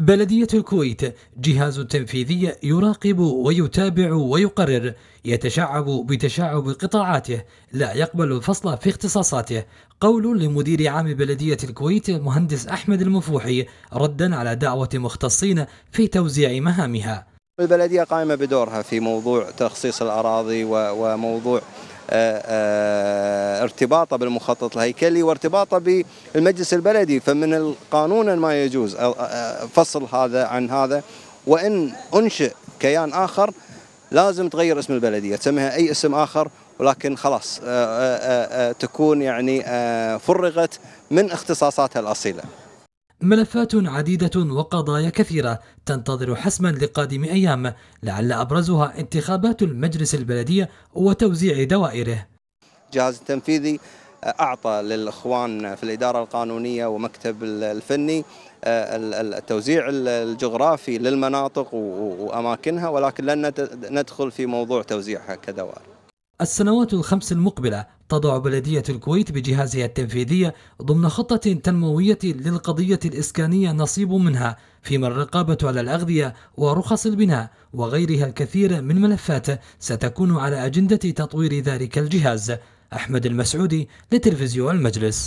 بلدية الكويت جهاز تنفيذي يراقب ويتابع ويقرر يتشعب بتشعب قطاعاته لا يقبل الفصل في اختصاصاته قول لمدير عام بلدية الكويت مهندس أحمد المفوحي ردا على دعوة مختصين في توزيع مهامها البلدية قائمة بدورها في موضوع تخصيص الأراضي وموضوع آه، آه، ارتباطه بالمخطط الهيكلي وارتباطه بالمجلس البلدي فمن القانون ما يجوز آه، فصل هذا عن هذا وان انشئ كيان اخر لازم تغير اسم البلديه تسميها اي اسم اخر ولكن خلاص تكون يعني فرغت من اختصاصاتها الاصيله ملفات عديدة وقضايا كثيرة تنتظر حسما لقادم أيام لعل أبرزها انتخابات المجلس البلدي وتوزيع دوائره الجهاز التنفيذي أعطى للإخوان في الإدارة القانونية ومكتب الفني آه، التوزيع الجغرافي للمناطق وأماكنها ولكن لن ندخل في موضوع توزيعها كدوائر السنوات الخمس المقبلة تضع بلدية الكويت بجهازها التنفيذي ضمن خطة تنموية للقضية الإسكانية نصيب منها فيما الرقابة على الأغذية ورخص البناء وغيرها الكثير من ملفات ستكون على أجندة تطوير ذلك الجهاز أحمد المسعودي لتلفزيون المجلس